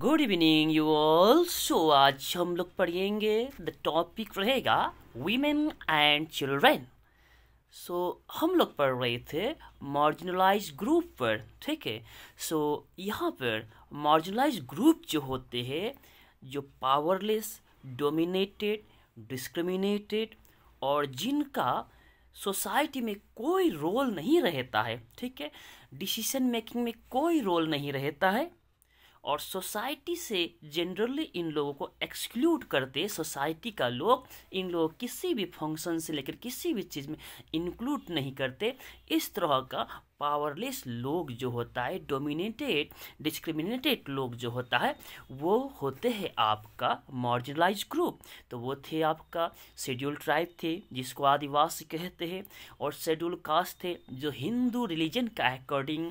good evening you all so आज हम लोग पढ़ेंगे द टॉपिक रहेगा वीमेन एंड चिल्ड्रेन सो हम लोग पढ़ रहे थे मार्जिनलाइज ग्रुप पर ठीक है सो यहाँ पर मार्जिनलाइज ग्रुप जो होते हैं जो पावरलेस डोमिनेटेड डिस्क्रिमिनेटेड और जिनका सोसाइटी में कोई रोल नहीं रहता है ठीक है डिसीशन मेकिंग में कोई रोल नहीं रहता है और सोसाइटी से जनरली इन लोगों को एक्सक्लूड करते सोसाइटी का लोग इन लोग किसी भी फंक्शन से लेकर किसी भी चीज़ में इंक्लूड नहीं करते इस तरह का पावरलेस लोग जो होता है डोमिनेटेड डिस्क्रिमिनेटेड लोग जो होता है वो होते हैं आपका मॉर्जिनलाइज ग्रुप तो वो थे आपका शेड्यूल ट्राइब थे जिसको आदिवासी कहते हैं और शेड्यूल कास्ट थे जो हिंदू रिलीजन का अकॉर्डिंग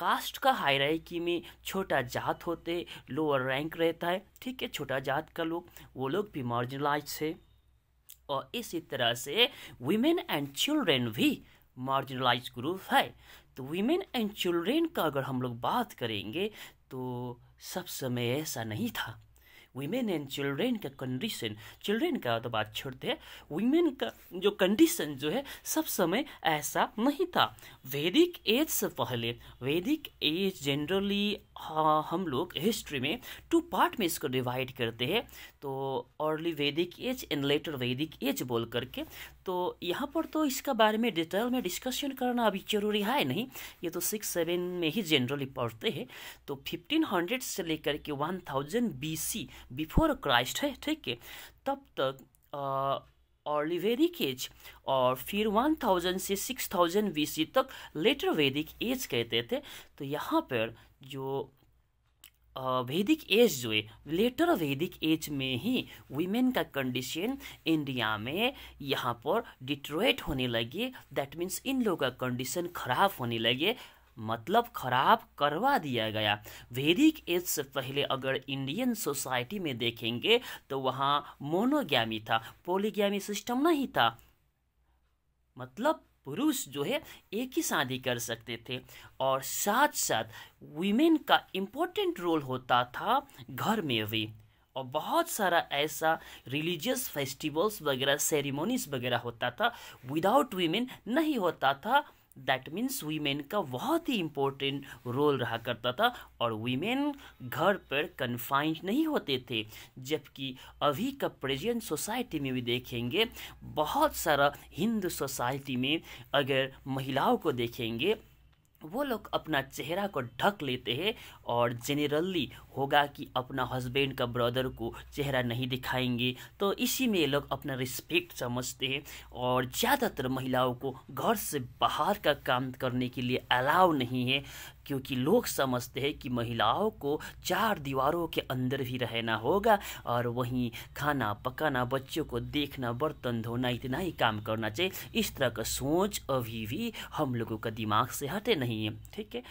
कास्ट का रैंक में छोटा जात होते लोअर रैंक रहता है ठीक है छोटा जात का लोग वो लोग भी मार्जिनलाइज है और इसी तरह से वीमेन एंड चिल्ड्रेन भी मार्जिनलाइज ग्रुप है तो वीमेन एंड चिल्ड्रेन का अगर हम लोग बात करेंगे तो सब समय ऐसा नहीं था वीमेन एंड चिल्ड्रेन का कंडीशन चिल्ड्रेन का तो बात छोड़ते हैं वीमेन का जो कंडीशन जो है सब समय ऐसा नहीं था वैदिक एज से पहले वैदिक एज जनरली हाँ हम लोग हिस्ट्री में टू पार्ट में इसको डिवाइड करते हैं तो early Vedic age and later Vedic age बोल करके तो यहाँ पर तो इसका बारे में डिटेल में डिस्कशन करना अभी जरूरी है नहीं ये तो सिक्स सेवन में ही जनरली पढ़ते हैं तो फिफ्टीन हंड्रेड से लेकर के one thousand B C before Christ है ठीक है तब तक आ, और वैदिक एज और फिर 1000 से 6000 बीसी तक लेटर वैदिक एज कहते थे तो यहाँ पर जो वैदिक एज जो है लेटर वैदिक एज में ही वीमेन का कंडीशन इंडिया में यहाँ पर डिट्रोएट होने लगे दैट मीन्स इन लोगों का कंडीशन खराब होने लगे मतलब खराब करवा दिया गया वैदिक एज से पहले अगर इंडियन सोसाइटी में देखेंगे तो वहाँ मोनोग्यामी था पोलीग्यामी सिस्टम नहीं था मतलब पुरुष जो है एक ही शादी कर सकते थे और साथ साथ वीमेन का इम्पोर्टेंट रोल होता था घर में भी और बहुत सारा ऐसा रिलीजियस फेस्टिवल्स वगैरह सेरेमोनीज वगैरह होता था विदाउट वीमेन नहीं होता था दैट मीन्स वीमेन का बहुत ही इम्पोर्टेंट रोल रहा करता था और वीमेन घर पर कन्फाइंड नहीं होते थे जबकि अभी का प्रेजेंट सोसाइटी में भी देखेंगे बहुत सारा हिंदू सोसाइटी में अगर महिलाओं को देखेंगे वो लोग अपना चेहरा को ढक लेते हैं और जनरली होगा कि अपना हस्बैंड का ब्रदर को चेहरा नहीं दिखाएंगे तो इसी में लोग अपना रिस्पेक्ट समझते हैं और ज़्यादातर महिलाओं को घर से बाहर का काम करने के लिए अलाउ नहीं है क्योंकि लोग समझते हैं कि महिलाओं को चार दीवारों के अंदर भी रहना होगा और वहीं खाना पकाना बच्चों को देखना बर्तन धोना इतना ही काम करना चाहिए इस तरह का सोच अभी भी हम लोगों का दिमाग से हटे नहीं है ठीक है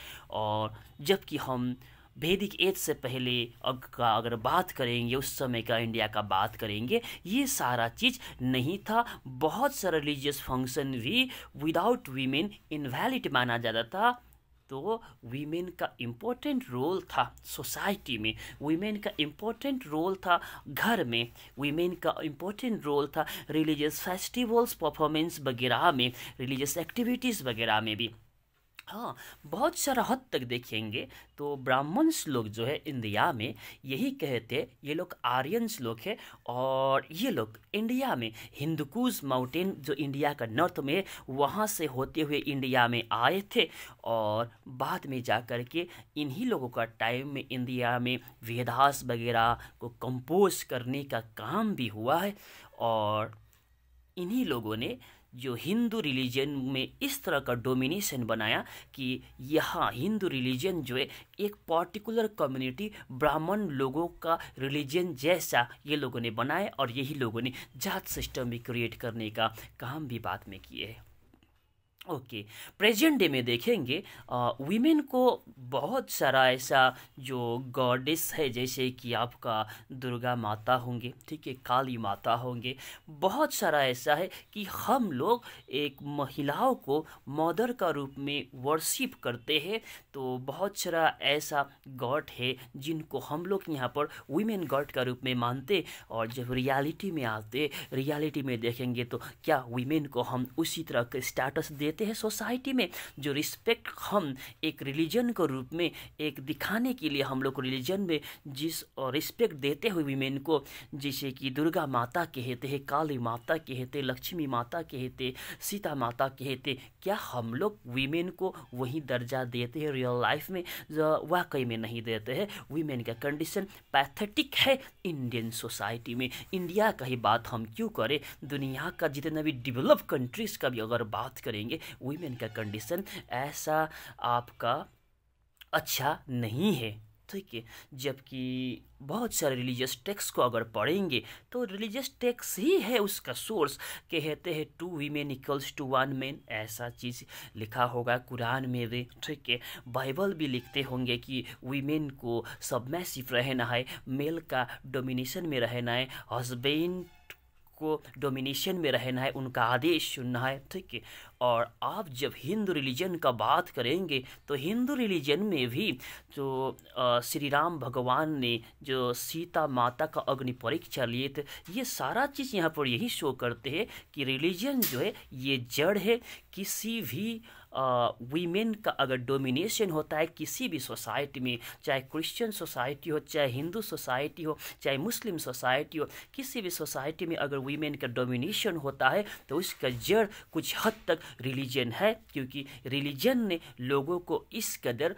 और जबकि हम वैदिक एज से पहले अग का अगर बात करेंगे उस समय का इंडिया का बात करेंगे ये सारा चीज़ नहीं था बहुत सारा रिलीजियस फंक्शन भी विदाउट वीमेन इनवैलिड माना जाता था तो वीमेन का इम्पोर्टेंट रोल था सोसाइटी में वीमेन का इम्पोर्टेंट रोल था घर में वीमेन का इम्पोर्टेंट रोल था रिलीजियस फेस्टिवल्स परफॉर्मेंस वगैरह में रिलीजियस एक्टिविटीज़ वगैरह में भी हाँ बहुत सारा हद तक देखेंगे तो ब्राह्मण्स लोग जो है इंडिया में यही कहते ये लोग आर्यंस लोग हैं और ये लोग इंडिया में हिंदकूज माउंटेन जो इंडिया का नॉर्थ में वहाँ से होते हुए इंडिया में आए थे और बाद में जा कर के इन्हीं लोगों का टाइम में इंडिया में वेदास वगैरह को कंपोज करने का काम भी हुआ है और इन्हीं लोगों ने जो हिंदू रिलीजन में इस तरह का डोमिनेशन बनाया कि यहाँ हिंदू रिलीजन जो है एक पर्टिकुलर कम्युनिटी ब्राह्मण लोगों का रिलीजन जैसा ये लोगों ने बनाया और यही लोगों ने जात सिस्टम भी क्रिएट करने का काम भी बाद में किए है ओके प्रेजेंट डे में देखेंगे वीमेन को बहुत सारा ऐसा जो गॉडेस है जैसे कि आपका दुर्गा माता होंगे ठीक है काली माता होंगे बहुत सारा ऐसा है कि हम लोग एक महिलाओं को मदर का रूप में वर्शिप करते हैं तो बहुत सारा ऐसा गॉड है जिनको हम लोग यहाँ पर वीमेन गॉड का रूप में मानते और जब रियलिटी में आते रियलिटी में देखेंगे तो क्या वीमेन को हम उसी तरह का स्टेटस देते देते हैं सोसाइटी में जो रिस्पेक्ट हम एक रिलीजन के रूप में एक दिखाने के लिए हम लोग रिलीजन में जिस रिस्पेक्ट देते हुए वीमेन को जैसे कि दुर्गा माता कहते हैं काली माता कहते लक्ष्मी माता कहते सीता माता कहते क्या हम लोग वीमेन को वही दर्जा देते हैं रियल लाइफ में वाकई में नहीं देते हैं वीमेन का कंडीशन पैथेटिक है इंडियन सोसाइटी में इंडिया का ही बात हम क्यों करें दुनिया का जितना भी डेवलप कंट्रीज़ का भी अगर बात करेंगे वीमेन का कंडीशन ऐसा आपका अच्छा नहीं है ठीक है जबकि बहुत सारे रिलीजियस टेक्स्ट को अगर पढ़ेंगे तो रिलीजियस टेक्स्ट ही है उसका सोर्स कहते हैं two women equals to one man ऐसा चीज़ लिखा होगा कुरान में भी ठीक है बाइबल भी लिखते होंगे कि वीमेन को सबमैसिव रहना है मेल का डोमिनेशन में रहना है हस्बैंड को डोमिनेशन में रहना है उनका आदेश सुनना है ठीक है और आप जब हिंदू रिलीजन का बात करेंगे तो हिंदू रिलीजन में भी जो श्री राम भगवान ने जो सीता माता का अग्नि परीक्षा लिए थे ये सारा चीज़ यहाँ पर यही शो करते हैं कि रिलीजन जो है ये जड़ है किसी भी वीमेन का अगर डोमिनेशन होता है किसी भी सोसाइटी में चाहे क्रिश्चियन सोसाइटी हो चाहे हिंदू सोसाइटी हो चाहे मुस्लिम सोसाइटी हो किसी भी सोसाइटी में अगर वीमेन का डोमिनेशन होता है तो उसका जड़ कुछ हद तक रिलीजन है क्योंकि रिलीजन ने लोगों को इस कदर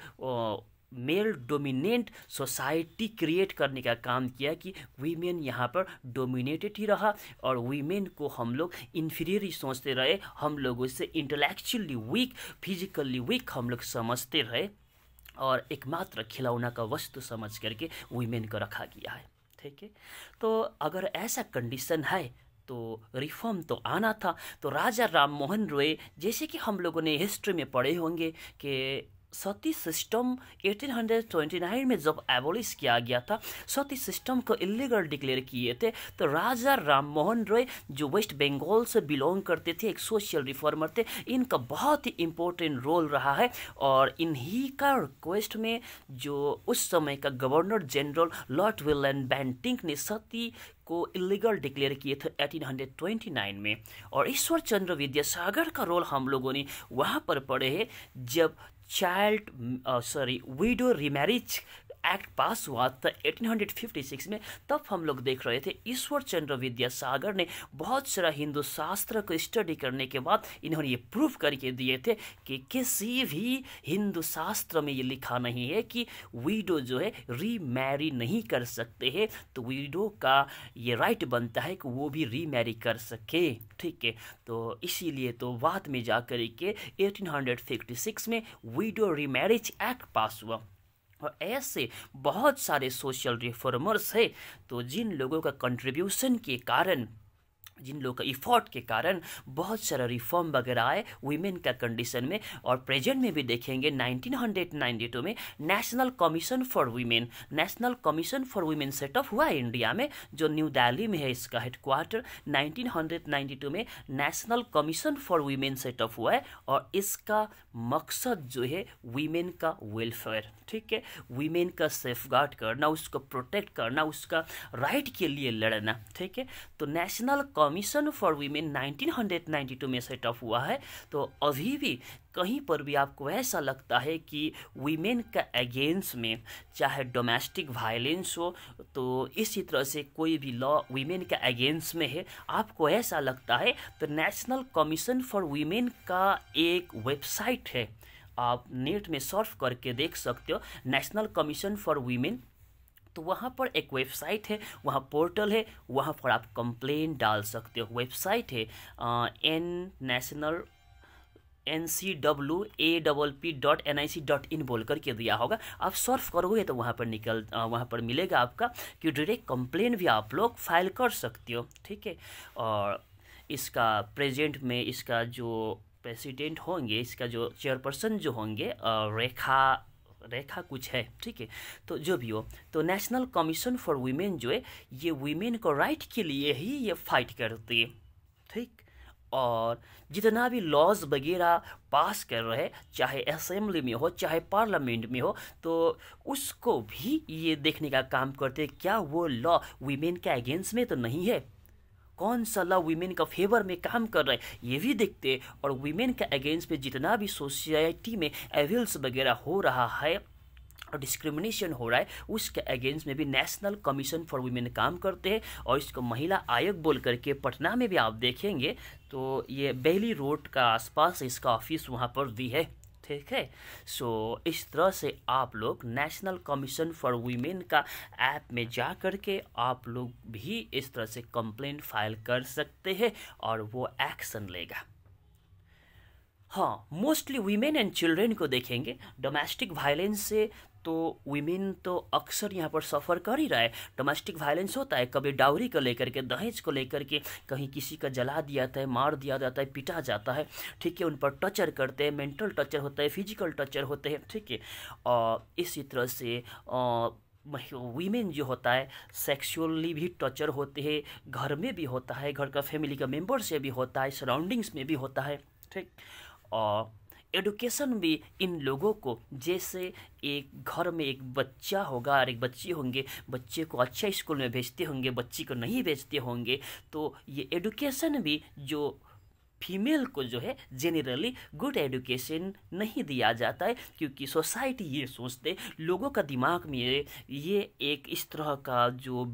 मेल डोमिनेंट सोसाइटी क्रिएट करने का काम किया कि वीमेन यहाँ पर डोमिनेटेड ही रहा और वीमेन को हम लोग इन्फीरियर ही सोचते रहे हम लोगों से इंटेलेक्चुअली वीक फिजिकली वीक हम लोग समझते रहे और एकमात्र खिलौना का वस्तु समझ करके वीमेन को रखा गया है ठीक है तो अगर ऐसा कंडीशन है तो रिफॉर्म तो आना था तो राजा राम मोहन रॉय जैसे कि हम लोगों ने हिस्ट्री में पढ़े होंगे कि सती सिस्टम 1829 में जब एबोलिश किया गया था सती सिस्टम को इलीगल डिक्लेयर किए थे तो राजा राम मोहन रॉय जो वेस्ट बंगाल से बिलोंग करते थे एक सोशल रिफॉर्मर थे इनका बहुत ही इम्पोर्टेंट रोल रहा है और इन्हीं का रिक्वेस्ट में जो उस समय का governor general lord William Bentinck ने सती को इलीगल डिक्लेयर किए थे 1829 में और ईश्वर चंद्र विद्यासागर का रोल हम लोगों ने वहाँ पर पढ़े हैं जब child uh, sorry widow remarriage act pass हुआ था 1856 में तब हम लोग देख रहे थे ईश्वर चंद्र विद्यासागर ने बहुत सारा हिंदू शास्त्र को स्टडी करने के बाद इन्होंने ये प्रूफ करके दिए थे कि किसी भी हिंदू शास्त्र में ये लिखा नहीं है कि वीडो जो है रीमैरी नहीं कर सकते हैं तो वीडो का ये राइट बनता है कि वो भी रीमैरी कर सके ठीक है तो इसीलिए तो बाद में जा कर के एटीन में वीडो रीमैरिज एक्ट पास हुआ और ऐसे बहुत सारे सोशल रिफॉर्मर्स हैं तो जिन लोगों का कंट्रीब्यूशन के कारण जिन लोगों का इफोर्ट के कारण बहुत सारा रिफॉर्म वगैरह आए वीमेन का कंडीशन में और प्रेजेंट में भी देखेंगे 1992 में national commission for women national commission for women setup हुआ इंडिया में जो न्यू दिल्ली में है इसका हेडक्वार्टर 1992 में national commission for women setup हुआ है और इसका मकसद जो है वीमेन का वेलफेयर ठीक है वीमेन का सेफ करना उसको प्रोटेक्ट करना उसका राइट के लिए लड़ना ठीक है तो नेशनल कमीशन फॉर वीमेन 1992 में सेटअप हुआ है तो अभी भी कहीं पर भी आपको ऐसा लगता है कि वीमेन का अगेंस्ट में चाहे डोमेस्टिक वायलेंस हो तो इसी तरह से कोई भी लॉ वीमेन का अगेंस्ट में है आपको ऐसा लगता है तो नेशनल कमीशन फॉर वीमेन का एक वेबसाइट है आप नेट में सर्च करके देख सकते हो नेशनल कमीशन फॉर वीमेन तो वहाँ पर एक वेबसाइट है वहाँ पोर्टल है वहाँ पर आप कंप्लेन डाल सकते हो वेबसाइट है N national N C W A double P dot N I C dot in बोल करके दिया होगा आप सर्फ करोगे तो वहाँ पर निकल वहाँ पर मिलेगा आपका कि डायरेक्ट कंप्लेन भी आप लोग फाइल कर सकते हो ठीक है और इसका प्रेजेंट में इसका जो प्रेसिडेंट होंगे इसका जो चेयरपर्सन जो होंगे रेखा रेखा कुछ है ठीक है तो जो भी हो तो नेशनल कमीशन फॉर वीमेन जो है ये वीमेन को राइट के लिए ही ये फाइट करती है ठीक और जितना भी लॉज वगैरह पास कर रहे चाहे असेंबली में हो चाहे पार्लियामेंट में हो तो उसको भी ये देखने का काम करते क्या वो लॉ वीमेन के अगेंस्ट में तो नहीं है कौन सा लॉ वीमेन का फेवर में काम कर रहा है ये भी देखते और वीमेन के अगेंस्ट में जितना भी सोसाइटी में एविल्स वगैरह हो रहा है और डिस्क्रिमिनेशन हो रहा है उसके अगेंस्ट में भी नेशनल कमीशन फॉर वुमेन काम करते हैं और इसको महिला आयोग बोल करके पटना में भी आप देखेंगे तो ये बेली रोड का आसपास इसका ऑफिस वहाँ पर भी है ठीक है सो so, इस तरह से आप लोग नेशनल कमीशन फॉर वीमेन का ऐप में जा कर के आप लोग भी इस तरह से कंप्लेन फाइल कर सकते हैं और वो एक्शन लेगा हाँ मोस्टली वीमेन एंड चिल्ड्रेन को देखेंगे डोमेस्टिक वायलेंस से तो वीमेन तो अक्सर यहाँ पर सफ़र कर ही रहा है डोमेस्टिक वायलेंस होता है कभी डावरी को लेकर के दहेज को लेकर के कहीं किसी का जला दिया जाता है मार दिया जाता है पिटा जाता है ठीक है उन पर टचर करते हैं मेंटल टचर होता है फिजिकल टचर होते हैं ठीक है और इसी तरह से वीमेन जो होता है सेक्सुअली भी टचर होते हैं घर में भी होता है घर का फैमिली का मेम्बर से भी होता है सराउंडिंग्स में भी होता है ठीक और एडुकेशन भी इन लोगों को जैसे एक घर में एक बच्चा होगा और एक बच्चे होंगे बच्चे को अच्छे स्कूल में भेजते होंगे बच्ची को नहीं भेजते होंगे तो ये एडुकेशन भी जो फीमेल को जो है जेनरली गुड एडुकेशन नहीं दिया जाता है क्योंकि सोसाइटी ये सोचते लोगों का दिमाग में ये एक इस तरह का जो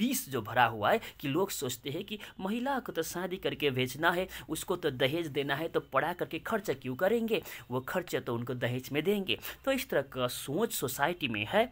बीस जो भरा हुआ है कि लोग सोचते हैं कि महिला को तो शादी करके भेजना है उसको तो दहेज देना है तो पढ़ा करके खर्च क्यों करेंगे वो खर्चा तो उनको दहेज में देंगे तो इस तरह का सोच सोसाइटी में है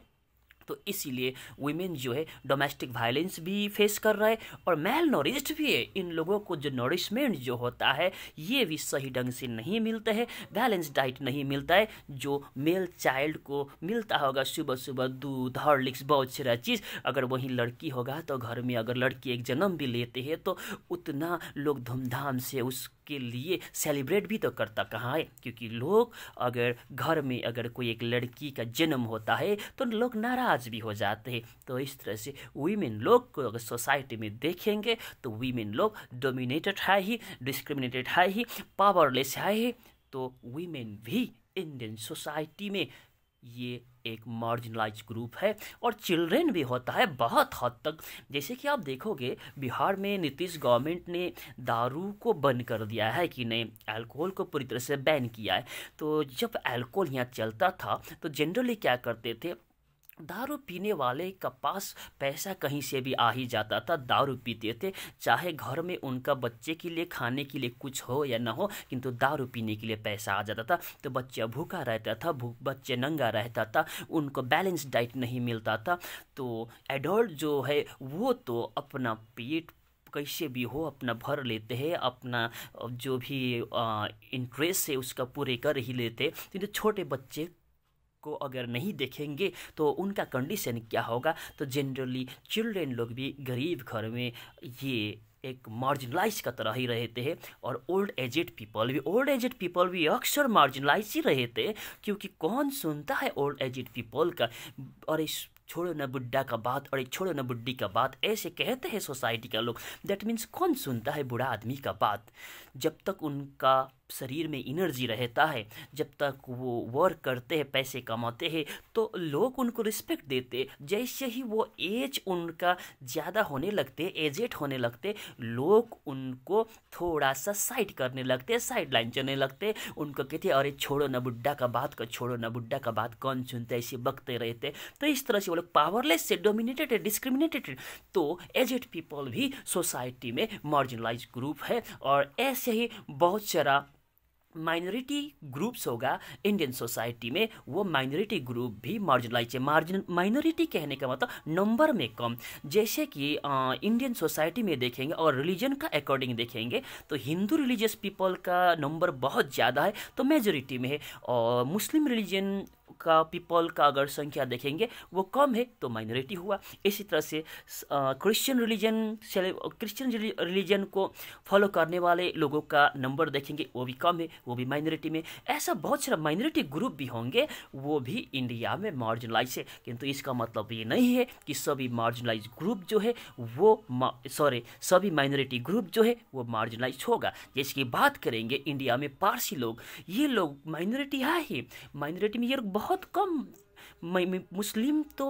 तो इसीलिए वीमेन जो है डोमेस्टिक वायलेंस भी फेस कर रहे और मेल नॉरिस्ट भी है इन लोगों को जो नॉरिशमेंट जो होता है ये भी सही ढंग से नहीं मिलता है बैलेंस डाइट नहीं मिलता है जो मेल चाइल्ड को मिलता होगा सुबह सुबह दूध हॉर्लिक्स बहुत सारा चीज़ अगर वहीं लड़की होगा तो घर में अगर लड़की एक जन्म भी लेते हैं तो उतना लोग धूमधाम से उस के लिए सेलिब्रेट भी तो करता कहाँ है क्योंकि लोग अगर घर में अगर कोई एक लड़की का जन्म होता है तो लोग नाराज भी हो जाते हैं तो इस तरह से वीमेन लोग को अगर सोसाइटी में देखेंगे तो वीमेन लोग डोमिनेटेड है ही डिस्क्रिमिनेटेड है ही पावरलेस है ही तो वीमेन भी इंडियन सोसाइटी में ये एक मार्जिनलाइज ग्रुप है और चिल्ड्रेन भी होता है बहुत हद तक जैसे कि आप देखोगे बिहार में नीतीश गवर्नमेंट ने दारू को बंद कर दिया है कि नहीं अल्कोहल को पूरी तरह से बैन किया है तो जब अल्कोहल यहाँ चलता था तो जनरली क्या करते थे दारू पीने वाले का पास पैसा कहीं से भी आ ही जाता था दारू पीते थे चाहे घर में उनका बच्चे के लिए खाने के लिए कुछ हो या ना हो किंतु दारू पीने के लिए पैसा आ जाता था तो बच्चा भूखा रहता था भूख बच्चे नंगा रहता था उनको बैलेंस डाइट नहीं मिलता था तो एडल्ट जो है वो तो अपना पेट कैसे भी हो अपना भर लेते हैं अपना जो भी इंटरेस्ट है उसका पूरे कर ही लेते तो छोटे बच्चे को अगर नहीं देखेंगे तो उनका कंडीशन क्या होगा तो जनरली चिल्ड्रेन लोग भी गरीब घर में ये एक मार्जिनलाइज का तरह ही रहते हैं और ओल्ड एजेड पीपल भी ओल्ड एजेड पीपल भी अक्सर मार्जिनलाइज ही रहते क्योंकि कौन सुनता है ओल्ड एजेड पीपल का और इस छोड़ो ना बुढ़ा का बात और एक छोड़ो ना बुढ़ी का बात ऐसे कहते हैं सोसाइटी का लोग दैट मीन्स कौन सुनता है बूढ़ा आदमी का बात जब तक उनका शरीर में इनर्जी रहता है जब तक वो वर्क करते हैं पैसे कमाते हैं तो लोग उनको रिस्पेक्ट देते जैसे ही वो एज उनका ज़्यादा होने लगते एजेड होने लगते लोग उनको थोड़ा सा साइड करने लगते साइड लाइन चलने लगते उनको कहते अरे छोड़ो ना बुड्ढा का बात को छोड़ो ना बुड्ढा का बात कौन सुनते ऐसे बकते रहते तो इस तरह से वो लोग पावरलेस से डोमिनेटेड है डिस्क्रिमिनेटेड तो एजेड पीपल भी सोसाइटी में मार्जिनलाइज ग्रुप है और ऐसे ही बहुत सारा माइनॉरिटी ग्रुप्स होगा इंडियन सोसाइटी में वो माइनॉरिटी ग्रुप भी मार्जिनलाइज है मार्जिन माइनॉरिटी कहने का मतलब नंबर में कम जैसे कि इंडियन सोसाइटी में देखेंगे और रिलीजन का अकॉर्डिंग देखेंगे तो हिंदू रिलीजियस पीपल का नंबर बहुत ज़्यादा है तो मेजोरिटी में है और मुस्लिम रिलीजन का पीपल का अगर संख्या देखेंगे वो कम है तो माइनॉरिटी हुआ इसी तरह से क्रिश्चियन रिलीजन क्रिश्चियन रिलीजन को फॉलो करने वाले लोगों का नंबर देखेंगे वो भी कम है वो भी माइनॉरिटी में ऐसा बहुत सारा माइनॉरिटी ग्रुप भी होंगे वो भी इंडिया में मार्जिनलाइज है किंतु इसका मतलब ये नहीं है कि सभी मार्जिनलाइज ग्रुप जो है वो सॉरी सभी माइनॉरिटी ग्रुप जो है वो मार्जिनलाइज होगा जिसकी बात करेंगे इंडिया में पारसी लोग ये लोग माइनॉरिटी है ही माइनॉरिटी में ये लोग बहुत बहुत कम मुस्लिम तो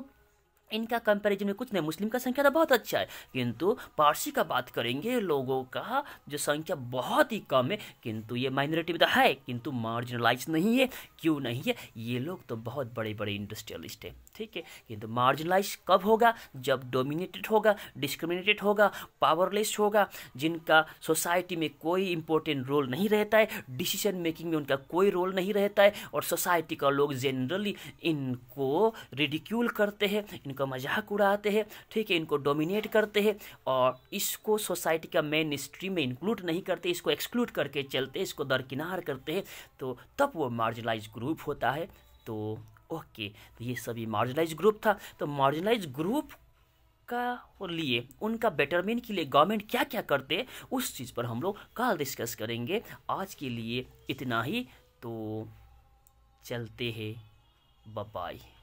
इनका कंपैरिजन में कुछ नहीं मुस्लिम का संख्या तो बहुत अच्छा है किंतु पारसी का बात करेंगे लोगों का जो संख्या बहुत ही कम है किंतु ये माइनॉरिटी में तो है किंतु मार्जिनलाइज नहीं है क्यों नहीं है ये लोग तो बहुत बड़े बड़े इंडस्ट्रियलिस्ट हैं ठीक है किंतु मार्जिनलाइज कब होगा जब डोमिनेटेड होगा डिस्क्रिमिनेटेड होगा पावरलेस होगा जिनका सोसाइटी में कोई इंपॉर्टेंट रोल नहीं रहता है डिसीजन मेकिंग में उनका कोई रोल नहीं रहता है और सोसाइटी का लोग जनरली इनको रिडिक्यूल करते हैं इनका मजाक उड़ाते हैं ठीक है इनको डोमिनेट करते हैं और इसको सोसाइटी का मेन स्ट्रीम में इंक्लूड नहीं करते इसको एक्सक्लूड करके चलते इसको दरकिनार करते हैं तो तब वो मार्जिनलाइज ग्रुप होता है तो ओके तो ये सभी मार्जिनलाइज ग्रुप था तो मार्जिनलाइज ग्रुप का लिए उनका बेटरमेंट के लिए गवर्नमेंट क्या क्या करते उस चीज़ पर हम लोग कल डिस्कस करेंगे आज के लिए इतना ही तो चलते हैं बाय